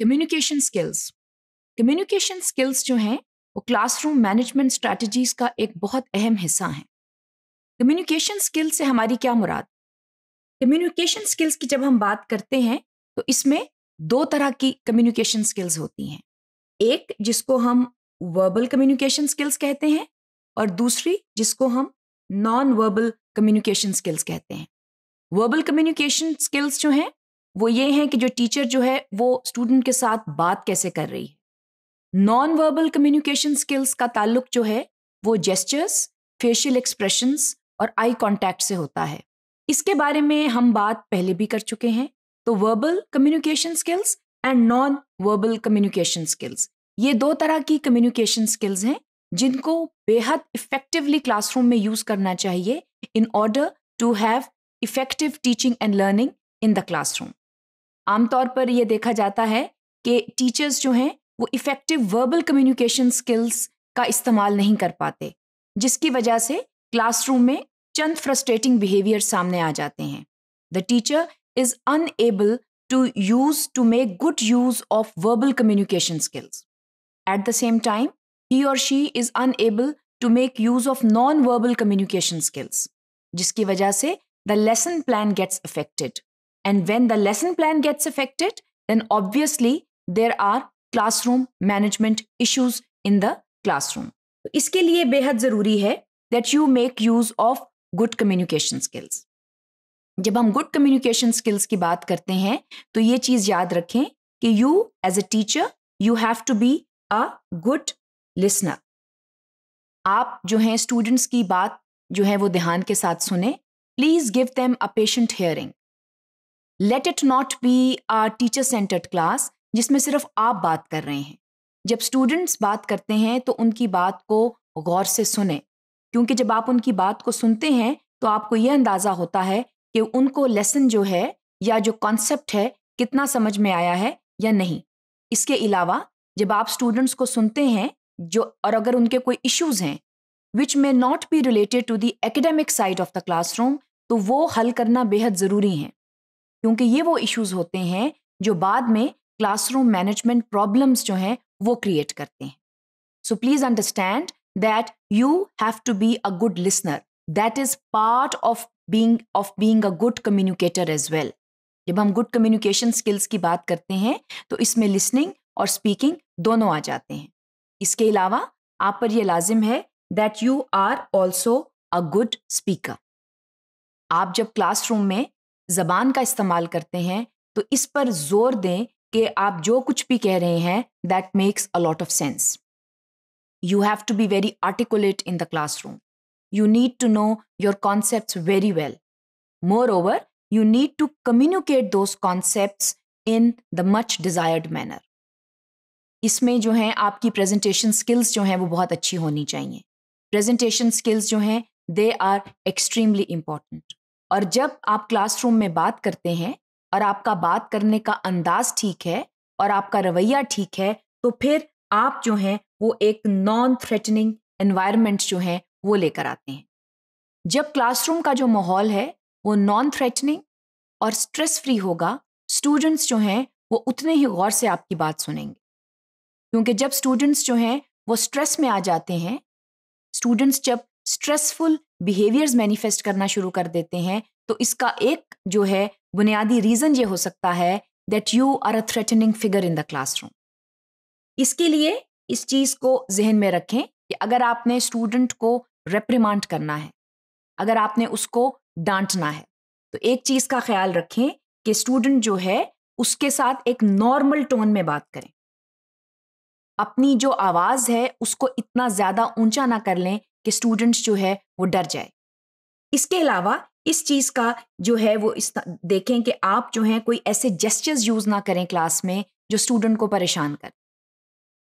Communication skills communication skills जो हैं वो क्लासरूम मैनेजमेंट स्ट्रैटेजीज का एक बहुत अहम हिस्सा हैं कम्युनिकेशन स्किल्स से हमारी क्या मुराद कम्युनिकेशन स्किल्स की जब हम बात करते हैं तो इसमें दो तरह की कम्युनिकेशन स्किल्स होती हैं एक जिसको हम वर्बल कम्युनिकेशन स्किल्स कहते हैं और दूसरी जिसको हम नॉन वर्बल कम्युनिकेशन स्किल्स कहते हैं वर्बल कम्युनिकेशन स्किल्स जो हैं वो ये हैं कि जो टीचर जो है वो स्टूडेंट के साथ बात कैसे कर रही है नॉन वर्बल कम्युनिकेशन स्किल्स का ताल्लुक जो है वो जेस्चर्स फेशियल एक्सप्रेशंस और आई कांटेक्ट से होता है इसके बारे में हम बात पहले भी कर चुके हैं तो verbal communication skills and non verbal communication skills ये दो तरह की कम्युनिकेशन स्किल्स हैं जिनको बेहद इफेक्टिवली क्लासरूम में यूज करना चाहिए in order to have effective teaching and learning in the classroom आमतौर पर यह देखा जाता है कि टीचर्स जो हैं वो इफ़ेक्टिव वर्बल कम्युनिकेशन स्किल्स का इस्तेमाल नहीं कर पाते जिसकी वजह से क्लासरूम में चंद फ्रस्ट्रेटिंग बिहेवियर सामने आ जाते हैं the teacher is unable to use to make good use of verbal communication skills at the same time ही और she is unable to make use of non verbal communication skills जिसकी वजह से the lesson plan gets affected And when the lesson plan gets affected, then obviously there are classroom management issues in the classroom. तो इसके लिए बेहद ज़रूरी है that you make use of good communication skills जब हम गुड कम्युनिकेशन स्किल्स की बात करते हैं तो ये चीज़ याद रखें कि you as a teacher you have to be a good listener आप जो हैं स्टूडेंट्स की बात जो है वो ध्यान के साथ सुने please give them a patient hearing let it not be a teacher centred class जिसमें सिर्फ आप बात कर रहे हैं जब स्टूडेंट्स बात करते हैं तो उनकी बात को गौर से सुने क्योंकि जब आप उनकी बात को सुनते हैं तो आपको ये अंदाज़ा होता है कि उनको लेसन जो है या जो कॉन्सेप्ट है कितना समझ में आया है या नहीं इसके अलावा जब आप स्टूडेंट्स को सुनते हैं जो और अगर उनके कोई इश्यूज हैं which may not be related to the academic side of the classroom तो वो हल करना बेहद ज़रूरी हैं क्योंकि ये वो इश्यूज होते हैं जो बाद में क्लासरूम मैनेजमेंट प्रॉब्लम्स जो हैं वो क्रिएट करते हैं so please understand that you have to be a good listener that is part of being of being a good communicator as well जब हम गुड कम्युनिकेशन स्किल्स की बात करते हैं तो इसमें लिसनिंग और स्पीकिंग दोनों आ जाते हैं इसके अलावा आप पर यह लाजिम है that you are also a good speaker आप जब क्लासरूम में ज़बान का इस्तेमाल करते हैं तो इस पर जोर दें कि आप जो कुछ भी कह रहे हैं that makes a lot of sense you have to be very articulate in the classroom need to know your concept very well moreover you need to communicate those concept in the much desired manner इसमें जो है आपकी presentation skills जो हैं वो बहुत अच्छी होनी चाहिए प्रेजेंटेशन स्किल्स जो हैं दे आर एक्सट्रीमली इम्पॉर्टेंट और जब आप क्लासरूम में बात करते हैं और आपका बात करने का अंदाज ठीक है और आपका रवैया ठीक है तो फिर आप जो हैं वो एक नॉन थ्रेटनिंग एनवायरनमेंट जो हैं वो लेकर आते हैं जब क्लासरूम का जो माहौल है वो नॉन थ्रेटनिंग और स्ट्रेस फ्री होगा स्टूडेंट्स जो हैं वो उतने ही गौर से आपकी बात सुनेंगे क्योंकि जब स्टूडेंट्स जो हैं वो स्ट्रेस में आ जाते हैं स्टूडेंट्स जब स्ट्रेसफुल बिहेवियर्स मैनिफेस्ट करना शुरू कर देते हैं तो इसका एक जो है बुनियादी रीज़न ये हो सकता है that you are a threatening figure in the classroom इसके लिए इस चीज़ को जहन में रखें कि अगर आपने स्टूडेंट को रेप्रीमांड करना है अगर आपने उसको डांटना है तो एक चीज़ का ख्याल रखें कि स्टूडेंट जो है उसके साथ एक नॉर्मल टोन में बात करें अपनी जो आवाज़ है उसको इतना ज़्यादा ऊंचा ना कर लें कि स्टूडेंट्स जो है वो डर जाए इसके अलावा इस चीज़ का जो है वो इस देखें कि आप जो हैं कोई ऐसे जेस्टर्स यूज़ ना करें क्लास में जो स्टूडेंट को परेशान कर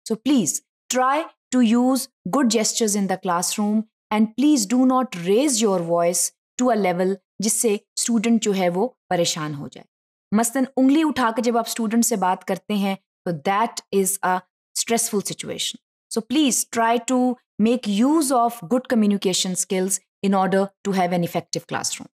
so please try to use good gestures in the class room and please do not raise your voice to a level जिससे स्टूडेंट जो है वो परेशान हो जाए मसलन उंगली उठाकर जब आप स्टूडेंट से बात करते हैं तो that is a stressful situation So please try to make use of good communication skills in order to have an effective classroom.